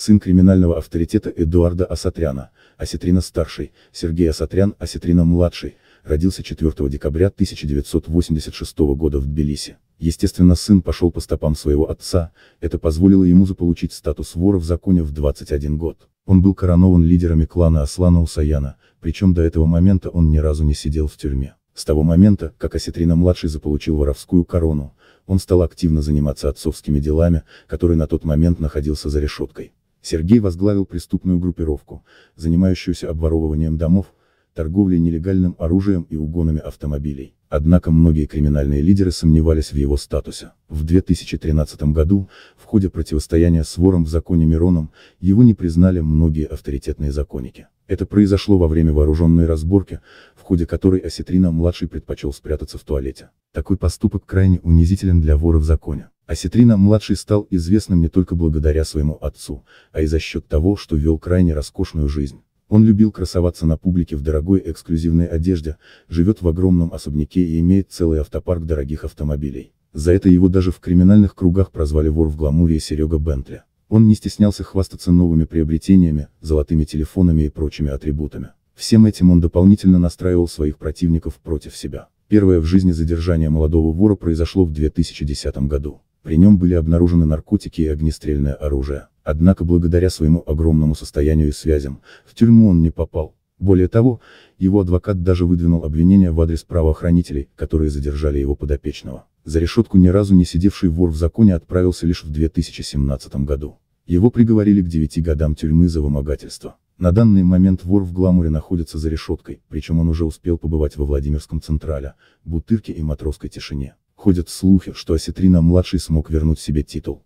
сын криминального авторитета Эдуарда Асатряна, Асетрина-старший, Сергей Асатрян, Асетрина-младший, родился 4 декабря 1986 года в Тбилиси. Естественно, сын пошел по стопам своего отца, это позволило ему заполучить статус вора в законе в 21 год. Он был коронован лидерами клана Аслана Усаяна, причем до этого момента он ни разу не сидел в тюрьме. С того момента, как Осетрина-младший заполучил воровскую корону, он стал активно заниматься отцовскими делами, который на тот момент находился за решеткой. Сергей возглавил преступную группировку, занимающуюся обворовыванием домов, торговлей нелегальным оружием и угонами автомобилей. Однако многие криминальные лидеры сомневались в его статусе. В 2013 году, в ходе противостояния с вором в законе Мироном, его не признали многие авторитетные законники. Это произошло во время вооруженной разборки, в ходе которой Осетрина-младший предпочел спрятаться в туалете. Такой поступок крайне унизителен для вора в законе. Осетрина-младший а стал известным не только благодаря своему отцу, а и за счет того, что вел крайне роскошную жизнь. Он любил красоваться на публике в дорогой эксклюзивной одежде, живет в огромном особняке и имеет целый автопарк дорогих автомобилей. За это его даже в криминальных кругах прозвали вор в гламуре Серега Бентли. Он не стеснялся хвастаться новыми приобретениями, золотыми телефонами и прочими атрибутами. Всем этим он дополнительно настраивал своих противников против себя. Первое в жизни задержание молодого вора произошло в 2010 году. При нем были обнаружены наркотики и огнестрельное оружие. Однако благодаря своему огромному состоянию и связям, в тюрьму он не попал. Более того, его адвокат даже выдвинул обвинение в адрес правоохранителей, которые задержали его подопечного. За решетку ни разу не сидевший вор в законе отправился лишь в 2017 году. Его приговорили к 9 годам тюрьмы за вымогательство. На данный момент вор в Гламуре находится за решеткой, причем он уже успел побывать во Владимирском Централе, Бутырке и Матросской Тишине. Ходят слухи, что Осетрина-младший смог вернуть себе титул.